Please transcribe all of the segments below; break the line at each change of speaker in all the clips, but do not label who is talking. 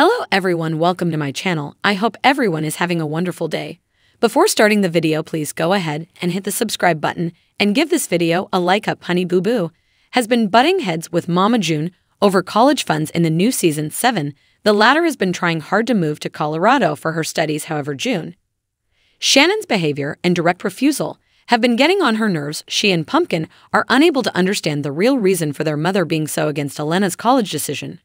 Hello everyone, welcome to my channel. I hope everyone is having a wonderful day. Before starting the video, please go ahead and hit the subscribe button and give this video a like up Honey Boo Boo has been butting heads with Mama June over college funds in the new season 7. The latter has been trying hard to move to Colorado for her studies, however June. Shannon's behavior and direct refusal have been getting on her nerves, she and Pumpkin are unable to understand the real reason for their mother being so against Elena's college decision.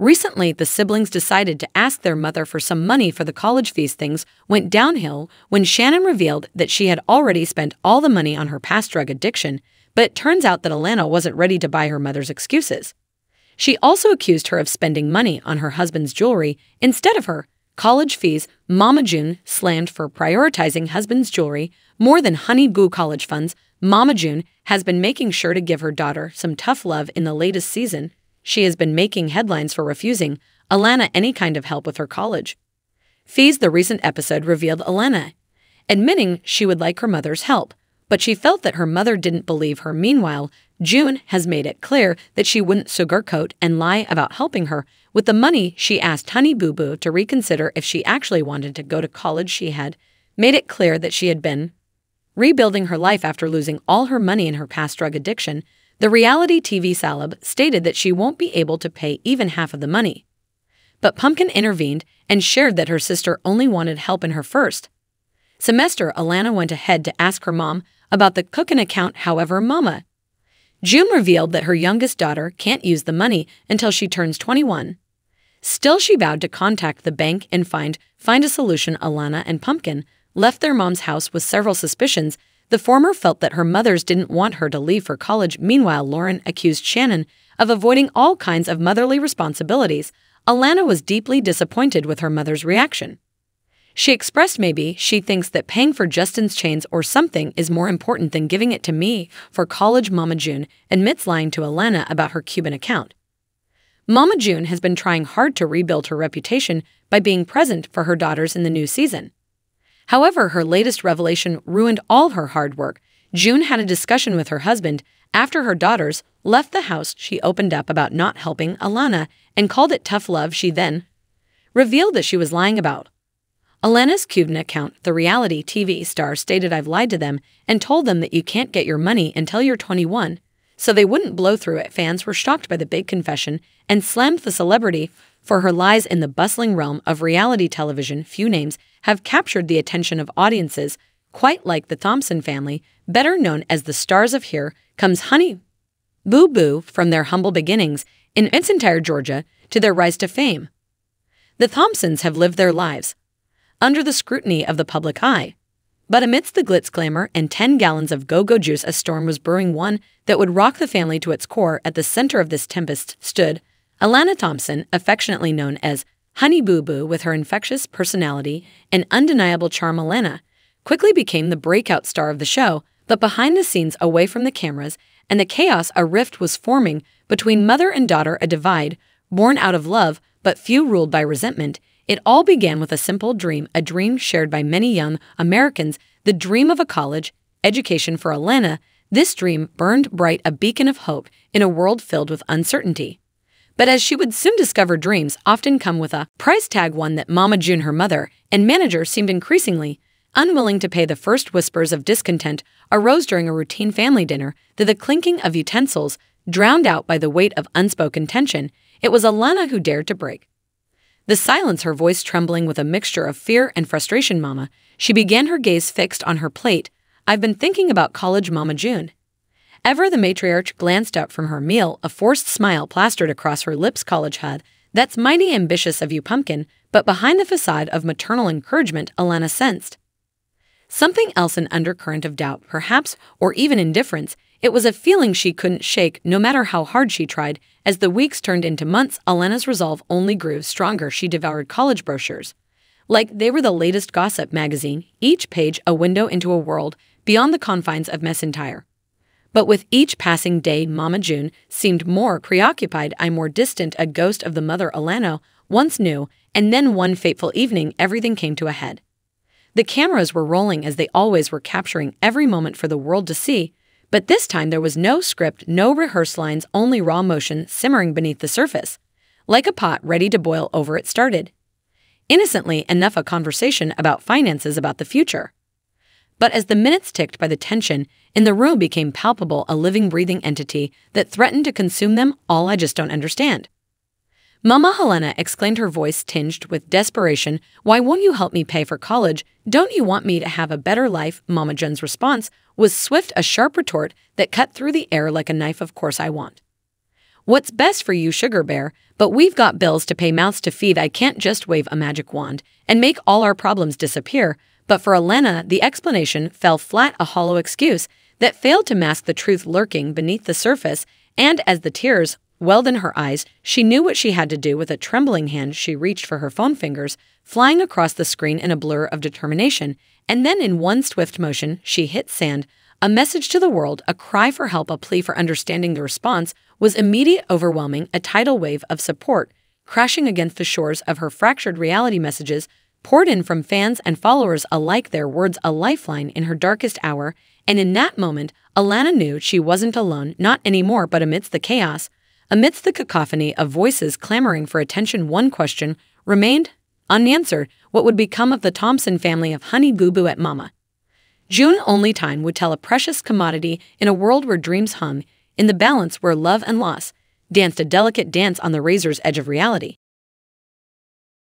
Recently, the siblings decided to ask their mother for some money for the college fees things went downhill when Shannon revealed that she had already spent all the money on her past drug addiction, but turns out that Alana wasn't ready to buy her mother's excuses. She also accused her of spending money on her husband's jewelry instead of her college fees. Mama June slammed for prioritizing husband's jewelry more than Honey Boo college funds. Mama June has been making sure to give her daughter some tough love in the latest season she has been making headlines for refusing Alana any kind of help with her college. Fee's the recent episode revealed Alana, admitting she would like her mother's help, but she felt that her mother didn't believe her. Meanwhile, June has made it clear that she wouldn't sugarcoat and lie about helping her. With the money, she asked Honey Boo Boo to reconsider if she actually wanted to go to college. She had made it clear that she had been rebuilding her life after losing all her money in her past drug addiction, the reality TV Salab stated that she won't be able to pay even half of the money. But Pumpkin intervened and shared that her sister only wanted help in her first semester. Alana went ahead to ask her mom about the cooking account, however, Mama. June revealed that her youngest daughter can't use the money until she turns 21. Still, she vowed to contact the bank and find find a solution. Alana and Pumpkin left their mom's house with several suspicions the former felt that her mothers didn't want her to leave for college. Meanwhile, Lauren accused Shannon of avoiding all kinds of motherly responsibilities. Alana was deeply disappointed with her mother's reaction. She expressed maybe she thinks that paying for Justin's chains or something is more important than giving it to me for college. Mama June admits lying to Alana about her Cuban account. Mama June has been trying hard to rebuild her reputation by being present for her daughters in the new season. However, her latest revelation ruined all her hard work. June had a discussion with her husband after her daughters left the house she opened up about not helping Alana and called it tough love she then revealed that she was lying about. Alana's Cuban account, the reality TV star, stated I've lied to them and told them that you can't get your money until you're 21, so they wouldn't blow through it. Fans were shocked by the big confession and slammed the celebrity for her lies in the bustling realm of reality television, few names have captured the attention of audiences, quite like the Thompson family, better known as the stars of Here Comes Honey. Boo Boo, from their humble beginnings in entire Georgia, to their rise to fame. The Thompsons have lived their lives under the scrutiny of the public eye. But amidst the glitz glamour and 10 gallons of go go juice, a storm was brewing one that would rock the family to its core. At the center of this tempest stood Alana Thompson, affectionately known as Honey Boo Boo, with her infectious personality and undeniable charm, Alana, quickly became the breakout star of the show, but behind the scenes, away from the cameras, and the chaos a rift was forming between mother and daughter, a divide, born out of love, but few ruled by resentment. It all began with a simple dream, a dream shared by many young Americans, the dream of a college education for Alana. This dream burned bright a beacon of hope in a world filled with uncertainty. But as she would soon discover, dreams often come with a price tag one that Mama June, her mother, and manager seemed increasingly unwilling to pay. The first whispers of discontent arose during a routine family dinner through the clinking of utensils drowned out by the weight of unspoken tension. It was Alana who dared to break. The silence, her voice trembling with a mixture of fear and frustration, Mama, she began her gaze fixed on her plate. I've been thinking about college, Mama June. Ever the matriarch glanced up from her meal, a forced smile plastered across her lips, college had. That's mighty ambitious of you, Pumpkin, but behind the facade of maternal encouragement, Elena sensed. Something else an undercurrent of doubt, perhaps, or even indifference. It was a feeling she couldn't shake, no matter how hard she tried. As the weeks turned into months, Elena's resolve only grew stronger. She devoured college brochures. Like they were the latest gossip magazine, each page a window into a world beyond the confines of Messentire. But with each passing day, Mama June seemed more preoccupied I more distant a ghost of the mother Alano once knew, and then one fateful evening everything came to a head. The cameras were rolling as they always were capturing every moment for the world to see, but this time there was no script, no rehearsed lines, only raw motion simmering beneath the surface. Like a pot ready to boil over, it started. Innocently enough, a conversation about finances about the future. But as the minutes ticked by the tension, in the room became palpable a living, breathing entity that threatened to consume them all I just don't understand. Mama Helena exclaimed, her voice tinged with desperation, Why won't you help me pay for college? Don't you want me to have a better life? Mama Jen's response was swift, a sharp retort that cut through the air like a knife, Of course I want. What's best for you, Sugar Bear, but we've got bills to pay, mouths to feed. I can't just wave a magic wand and make all our problems disappear. But for Elena, the explanation fell flat a hollow excuse that failed to mask the truth lurking beneath the surface, and as the tears welled in her eyes, she knew what she had to do with a trembling hand she reached for her phone fingers, flying across the screen in a blur of determination, and then in one swift motion, she hit sand. A message to the world, a cry for help, a plea for understanding the response, was immediate, overwhelming, a tidal wave of support, crashing against the shores of her fractured reality messages poured in from fans and followers alike their words a lifeline in her darkest hour, and in that moment, Alana knew she wasn't alone, not anymore, but amidst the chaos, amidst the cacophony of voices clamoring for attention, one question remained unanswered what would become of the Thompson family of Honey Boo Boo at Mama. June only time would tell a precious commodity in a world where dreams hung in the balance where love and loss danced a delicate dance on the razor's edge of reality.